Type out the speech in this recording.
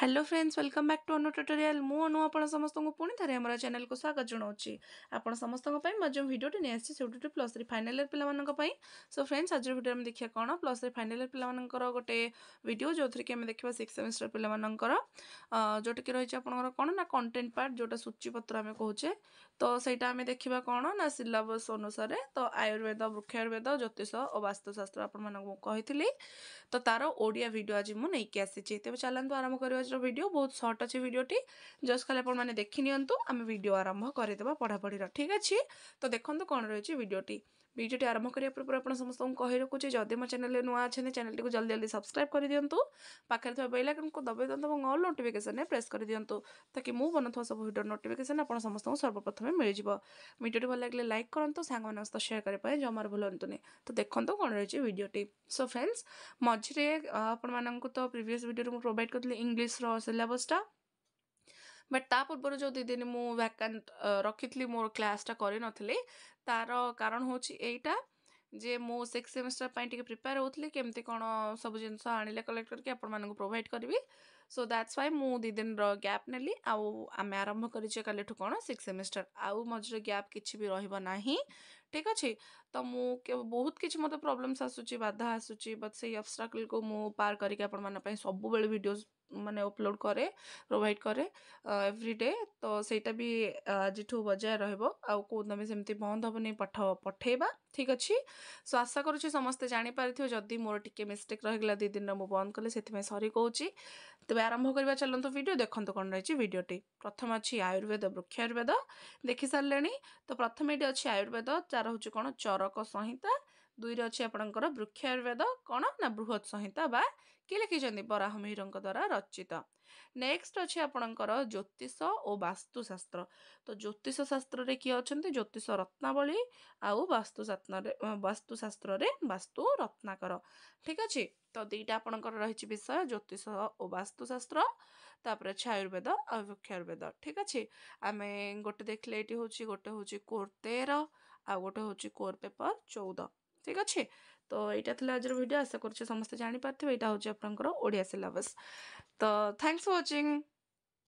hello friends welcome back to ଅନୋ tutorial ମୁଁ ଅନୁ ଆପଣ ସମସ୍ତଙ୍କୁ ପୁଣି ଥରେ ଆମର ଚ୍ୟାନେଲକୁ ସ୍ୱାଗତ ଜଣାଉଛି ଆପଣ ସମସ୍ତଙ୍କ ପାଇଁ ମୁଁ ଯେଉଁ ଭିଡ଼ିଓଟି ନେଇ ଆସିଛି ସେଇଟି two plus three final year ପିଲାମାନଙ୍କ ପାଇଁ ସୋ ଫ୍ରେଣ୍ଡସ୍ ଆଜିର ଭିଡ଼ିଓ ଆମେ ଦେଖିବା କ'ଣ ପ୍ଲସ୍ ଥ୍ରୀ ଫାଇନାଲ୍ ଇୟର୍ ପିଲାମାନଙ୍କର ଗୋଟେ ଭିଡ଼ିଓ ଯେଉଁଥିରେ କି ଆମେ ଦେଖିବା ସିକ୍ସ ସେମିଷ୍ଟର ପିଲାମାନଙ୍କର ଯେଉଁଟାକି ରହିଛି ଆପଣଙ୍କର କ'ଣ ନା କଣ୍ଟେଣ୍ଟ ପାର୍ଟ ଯେଉଁଟା ସୂଚୀପତ୍ର ଆମେ କହୁଛେ ତ ସେଇଟା ଆମେ ଦେଖିବା କ'ଣ ନା ସିଲାବସ୍ ଅନୁସାରେ ତ ଆୟୁର୍ବେଦ ବୃକ୍ଷାୟୁର୍ବେଦ ଜ୍ୟୋତିଷ ଓ ବାସ୍ତୁଶାସ୍ତ୍ର ଆପଣମାନଙ୍କୁ ମୁଁ କହିଥିଲି ତ ତା'ର ଓଡ଼ିଆ ଭିଡ଼ିଓ ଆଜି ମୁଁ ନେଇକି ଆସିଛି ତେବେ ଚାଲନ୍ତୁ ଆରମ୍ଭ କରିବା ସାଇଜ୍ର ଭିଡ଼ିଓ ବହୁତ ସର୍ଟ ଅଛି ଭିଡ଼ିଓଟି ଜଷ୍ଟ ଖାଲି ଆପଣମାନେ ଦେଖି ନିଅନ୍ତୁ ଆମେ ଭିଡ଼ିଓ ଆରମ୍ଭ କରିଦେବା ପଢ଼ାପଢ଼ିର ଠିକ୍ ଅଛି ତ ଦେଖନ୍ତୁ କ'ଣ ରହିଛି ଭିଡ଼ିଓଟି ভিডিওটি আরম্ভ করা পূর্বে আপনার সমস্ত কহি রাখুছি যদি মো চ্যানেলে নয় অনেক চ্যানেলটি জলদি জলদি সবসক্রাইব করে দিও পাখে থাকা বেল আইকনকে দবাই দিও এবং অল নোটিফিকেসনে প্রেস করে দিও তাকি মু বনুয়া সব ভিডিওর নোটিফিকেসন আপনার সমস্ত সর্বপ্রথমে মিলে যাব ভিডিওটি ভালো লাগলে লাইক করতো সাংমানের সহ সেয়ার করা জমার ভুলতুনি তো দেখুন কোণ রয়েছে ভিডিওটি সো ফ্রেন্ডস মঝিরে আপনার তো প্রিভিয়াস ভিডিওরে প্রোভাইড করি ইংলিশর সিলেবসটা ବଟ୍ ତା ପୂର୍ବରୁ ଯେଉଁ ଦୁଇ ଦିନ ମୁଁ ଭ୍ୟାକାଣ୍ଟ ରଖିଥିଲି ମୋର କ୍ଲାସ୍ଟା କରିନଥିଲି ତା'ର କାରଣ ହେଉଛି ଏଇଟା ଯେ ମୁଁ ସିକ୍ସ ସେମିଷ୍ଟର ପାଇଁ ଟିକେ ପ୍ରିପେୟାର ହେଉଥିଲି କେମିତି କ'ଣ ସବୁ ଜିନିଷ ଆଣିଲେ କଲେକ୍ଟ କରିକି ଆପଣମାନଙ୍କୁ ପ୍ରୋଭାଇଡ଼ କରିବି सो दैट्स वाई मु दिदिन गैप आउ आम आरंभ कर सिक्स आउ मझे गैप कि रही रहा ठीक अच्छे तो मुझे बहुत किसी मतलब प्रोब्लेम्स आसूस बाधा आसूच बट से अबस्ट्रकल को मुझ पार करके आप सब भिडियो मैंने अपलोड करे प्रोवाइड करे एवरीडे तो सेटा भी आज बजाय बजाय रोद सेमती बंद हम नहीं पठ पठेबा ठीक अच्छे सो आशा करुच्छे समस्ते जापारी जदि मोर टे मिस्टेक रहा दिदिन मुझे बंद कले से सरी कौच ତେବେ ଆରମ୍ଭ କରିବା ଚାଲନ୍ତୁ ଭିଡ଼ିଓ ଦେଖନ୍ତୁ କ'ଣ ରହିଛି ଭିଡ଼ିଓଟି ପ୍ରଥମେ ଅଛି ଆୟୁର୍ବେଦ ବୃକ୍ଷାୟୁର୍ବେଦ ଦେଖିସାରିଲେଣି ତ ପ୍ରଥମେ ଏଠି ଅଛି ଆୟୁର୍ବେଦ ଯାହାର ହେଉଛି କ'ଣ ଚରକ ସଂହିତା ଦୁଇରେ ଅଛି ଆପଣଙ୍କର ବୃକ୍ଷ ଆୟୁର୍ବେଦ କ'ଣ ନା ବୃହତ ସଂହିତା ବା କିଏ ଲେଖିଛନ୍ତି ବରାହ ମିହିରଙ୍କ ଦ୍ୱାରା ରଚିତ ନେକ୍ସଟ ଅଛି ଆପଣଙ୍କର ଜ୍ୟୋତିଷ ଓ ବାସ୍ତୁଶାସ୍ତ୍ର ତ ଜ୍ୟୋତିଷ ଶାସ୍ତ୍ରରେ କିଏ ଅଛନ୍ତି ଜ୍ୟୋତିଷ ରତ୍ନାବଳୀ ଆଉ ବାସ୍ତୁଶାସ୍ତ୍ରରେ ବାସ୍ତୁଶାସ୍ତ୍ରରେ ବାସ୍ତୁ ରତ୍ନାକର ଠିକ୍ ଅଛି ତ ଦୁଇଟା ଆପଣଙ୍କର ରହିଛି ବିଷୟ ଜ୍ୟୋତିଷ ଓ ବାସ୍ତୁଶାସ୍ତ୍ର ତାପରେ ଅଛି ଆୟୁର୍ବେଦ ଆଉ ବୃକ୍ଷ ଆୟୁର୍ବେଦ ଠିକ୍ ଅଛି ଆମେ ଗୋଟେ ଦେଖିଲେ ଏଇଠି ହେଉଛି ଗୋଟେ ହେଉଛି କୋର୍ ତେର ଆଉ ଗୋଟେ ହେଉଛି କୋର୍ ପେପର୍ ଚଉଦ ঠিক ଅଛି ତ ଏଇଟା ଥିଲା ଆଜିର ଭିଡ଼ିଓ ଆଶା କରୁଛି ସମସ୍ତେ ଜାଣିପାରିଥିବେ ଏଇଟା ହେଉଛି ଆପଣଙ୍କର ଓଡ଼ିଆ ସିଲାବସ୍ ତ ଥ୍ୟାଙ୍କସ୍ ଫର୍ ୱାଚିଂ